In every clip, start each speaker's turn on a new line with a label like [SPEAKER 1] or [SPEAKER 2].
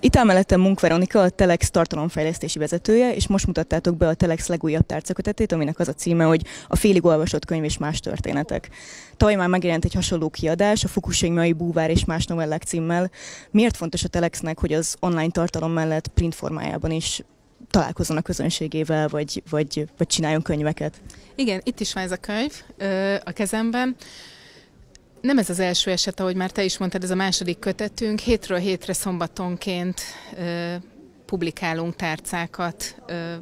[SPEAKER 1] Itt áll mellettem Munk Veronika, a Telex tartalomfejlesztési vezetője, és most mutattátok be a Telex legújabb tárcakötetét, aminek az a címe, hogy a félig olvasott könyv és más történetek. Tavaly már megjelent egy hasonló kiadás, a Fukushimai búvár és más novellák címmel. Miért fontos a Telexnek, hogy az online tartalom mellett print formájában is találkozzon a közönségével, vagy, vagy, vagy csináljon könyveket?
[SPEAKER 2] Igen, itt is van ez a könyv a kezemben. Nem ez az első eset, ahogy már te is mondtad, ez a második kötetünk. Hétről hétre szombatonként ö, publikálunk tárcákat, ö,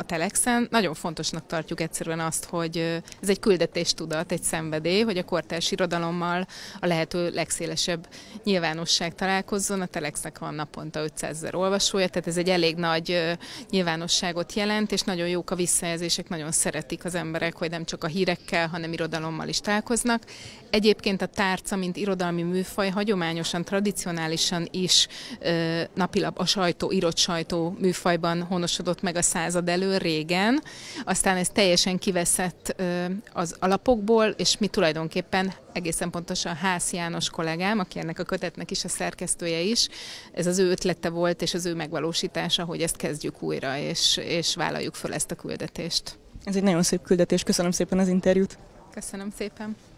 [SPEAKER 2] a Telexen. Nagyon fontosnak tartjuk egyszerűen azt, hogy ez egy küldetéstudat, egy szenvedély, hogy a kortárs irodalommal a lehető legszélesebb nyilvánosság találkozzon. A Telexnek van naponta 500 ezer olvasója, tehát ez egy elég nagy nyilvánosságot jelent, és nagyon jók a visszajelzések, nagyon szeretik az emberek, hogy nem csak a hírekkel, hanem irodalommal is találkoznak. Egyébként a tárca, mint irodalmi műfaj hagyományosan, tradicionálisan is napilap a sajtó, írott sajtó műfajban honosodott meg a század elő, régen, aztán ez teljesen kiveszett az alapokból, és mi tulajdonképpen egészen pontosan Hász János kollégám, aki ennek a kötetnek is a szerkesztője is, ez az ő ötlete volt, és az ő megvalósítása, hogy ezt kezdjük újra, és, és vállaljuk föl ezt a küldetést.
[SPEAKER 3] Ez egy nagyon szép küldetés, köszönöm szépen az interjút.
[SPEAKER 2] Köszönöm szépen.